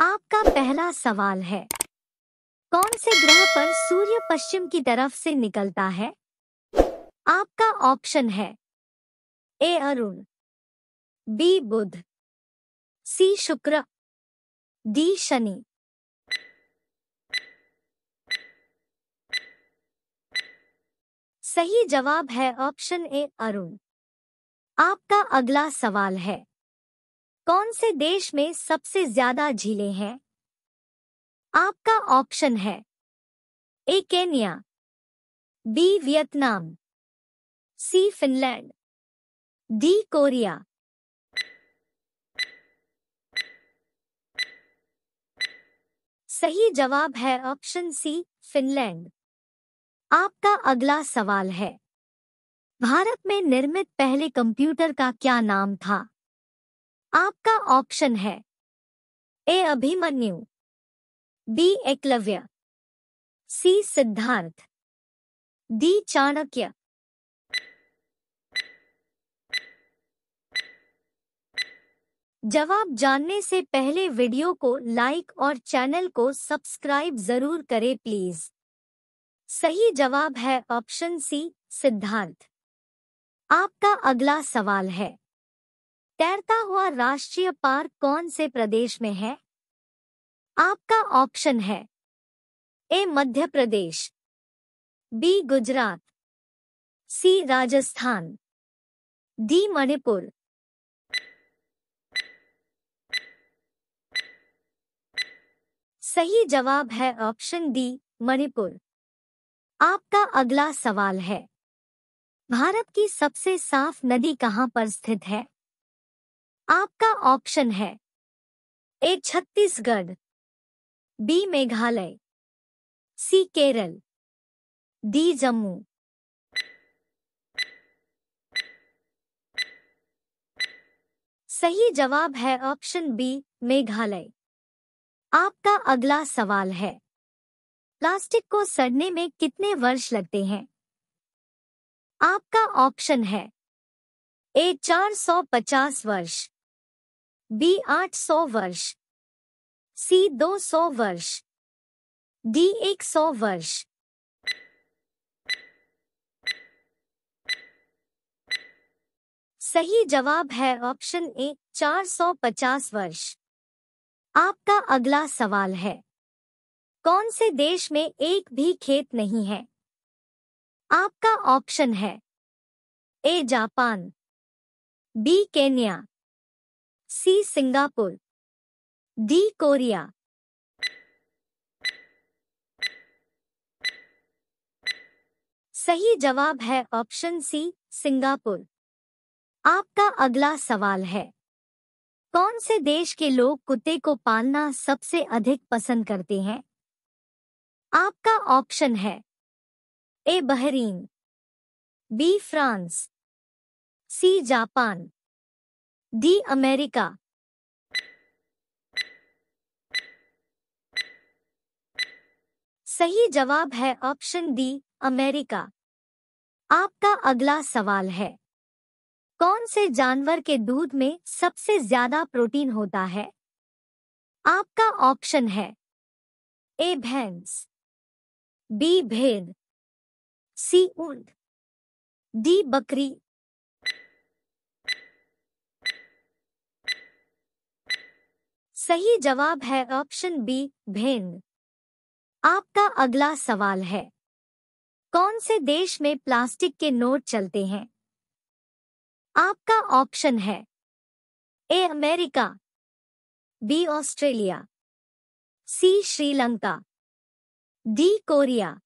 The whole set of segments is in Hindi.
आपका पहला सवाल है कौन से ग्रह पर सूर्य पश्चिम की तरफ से निकलता है आपका ऑप्शन है ए अरुण बी बुध सी शुक्र डी शनि सही जवाब है ऑप्शन ए अरुण आपका अगला सवाल है कौन से देश में सबसे ज्यादा झीले हैं आपका ऑप्शन है A Kenya B Vietnam C Finland D Korea सही जवाब है ऑप्शन सी फिनलैंड आपका अगला सवाल है भारत में निर्मित पहले कंप्यूटर का क्या नाम था आपका ऑप्शन है A Abhimanyu B Eklavya C Siddharth D Chanakya जवाब जानने से पहले वीडियो को लाइक और चैनल को सब्सक्राइब जरूर करें प्लीज सही जवाब है ऑप्शन सी सिद्धार्थ आपका अगला सवाल है तैरता हुआ राष्ट्रीय पार्क कौन से प्रदेश में है आपका ऑप्शन है A Madhya Pradesh B Gujarat C Rajasthan D Manipur सही जवाब है ऑप्शन डी मणिपुर आपका अगला सवाल है भारत की सबसे साफ नदी कहां पर स्थित है आपका ऑप्शन है A Chhattisgarh B Meghalaya C Kerala D Jammu सही जवाब है ऑप्शन बी मेघालय आपका अगला सवाल है प्लास्टिक को सड़ने में कितने वर्ष लगते हैं आपका ऑप्शन है ए 450 वर्ष बी 800 वर्ष सी 200 वर्ष डी 100 वर्ष सही जवाब है ऑप्शन ए 450 वर्ष आपका अगला सवाल है कौन से देश में एक भी खेत नहीं है आपका ऑप्शन है A Japan B Kenya C Singapore D Korea सही जवाब है ऑप्शन सी सिंगापुर आपका अगला सवाल है कौन से देश के लोग कुत्ते को पालना सबसे अधिक पसंद करते हैं आपका ऑप्शन है A Bahrain B France C Japan D America सही जवाब है ऑप्शन डी अमेरिका आपका अगला सवाल है कौन से जानवर के दूध में सबसे ज्यादा प्रोटीन होता है आपका ऑप्शन है ए भैंस बी भेड़ सी ऊंट डी बकरी सही जवाब है ऑप्शन बी भेंद आपका अगला सवाल है कौन से देश में प्लास्टिक के नोट चलते हैं आपका ऑप्शन है A America B Australia C Sri Lanka D Korea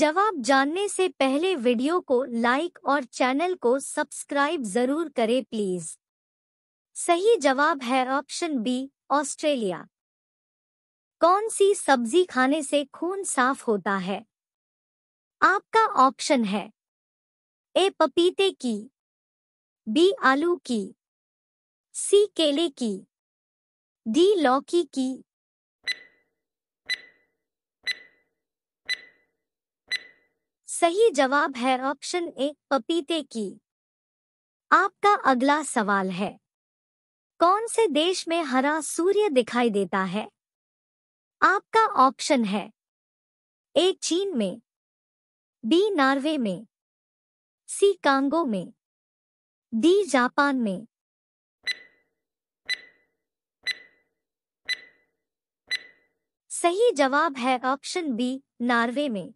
जवाब जानने से पहले वीडियो को लाइक और चैनल को सब्सक्राइब जरूर करें प्लीज सही जवाब है ऑप्शन बी ऑस्ट्रेलिया कौन सी सब्जी खाने से खून साफ होता है आपका ऑप्शन है ए पपीते की बी आलू की सी केले की डी लौकी की सही जवाब है ऑप्शन ए पपीते की आपका अगला सवाल है कौन से देश में हरा सूर्य दिखाई देता है आपका ऑप्शन है ए चीन में बी नार्वे में सी कांगो में डी जापान में सही जवाब है ऑप्शन बी नार्वे में